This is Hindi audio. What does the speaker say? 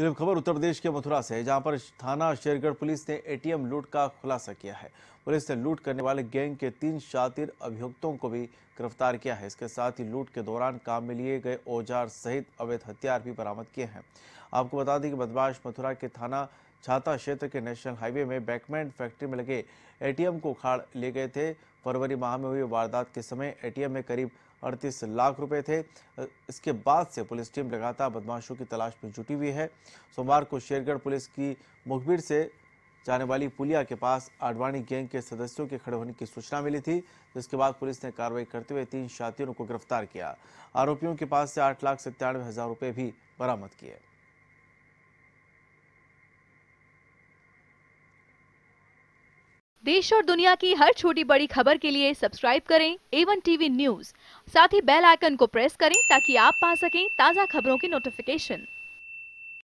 खबर उत्तर प्रदेश के मथुरा से जहां पर थाना शेरगढ़ पुलिस ने एटीएम लूट का खुलासा किया है पुलिस ने लूट करने वाले गैंग के तीन शातिर अभियुक्तों को भी गिरफ्तार किया है इसके साथ ही लूट के दौरान काम में लिए गए औजार सहित अवैध हथियार भी बरामद किए हैं आपको बता दें कि बदमाश मथुरा के थाना छाता क्षेत्र के नेशनल हाईवे में बैकमेंट फैक्ट्री में लगे एटीएम को उखाड़ ले गए थे फरवरी माह में हुई वारदात के समय एटीएम में करीब अड़तीस लाख रुपए थे इसके बाद से पुलिस टीम लगातार बदमाशों की तलाश में जुटी हुई है सोमवार को शेरगढ़ पुलिस की मुखबिर से जाने वाली पुलिया के पास आडवाणी गैंग के सदस्यों के खड़े होने की सूचना मिली थी जिसके बाद पुलिस ने कार्रवाई करते हुए तीन शातियों को गिरफ्तार किया आरोपियों के पास से आठ लाख सत्तानवे हजार रुपए भी बरामद किए देश और दुनिया की हर छोटी बड़ी खबर के लिए सब्सक्राइब करें एवन टीवी न्यूज साथ ही बेल आइकन को प्रेस करें ताकि आप पा सकें ताज़ा खबरों की नोटिफिकेशन